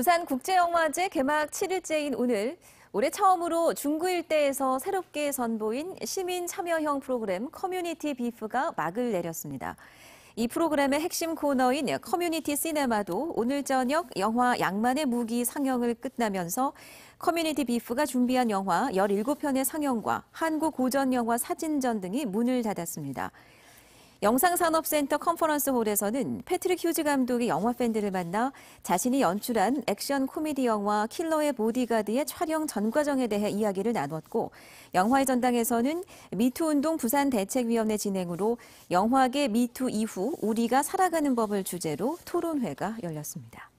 부산국제영화제 개막 7일째인 오늘 올해 처음으로 중구 일대에서 새롭게 선보인 시민 참여형 프로그램 커뮤니티 비프가 막을 내렸습니다. 이 프로그램의 핵심 코너인 커뮤니티 시네마도 오늘 저녁 영화 양만의 무기 상영을 끝나면서 커뮤니티 비프가 준비한 영화 17편의 상영과 한국 고전 영화 사진전 등이 문을 닫았습니다. 영상산업센터 컨퍼런스 홀에서는 패트릭 휴즈 감독이 영화 팬들을 만나 자신이 연출한 액션 코미디 영화 킬러의 보디가드의 촬영 전 과정에 대해 이야기를 나눴고 영화의 전당에서는 미투 운동 부산 대책위원회 진행으로 영화계 미투 이후 우리가 살아가는 법을 주제로 토론회가 열렸습니다.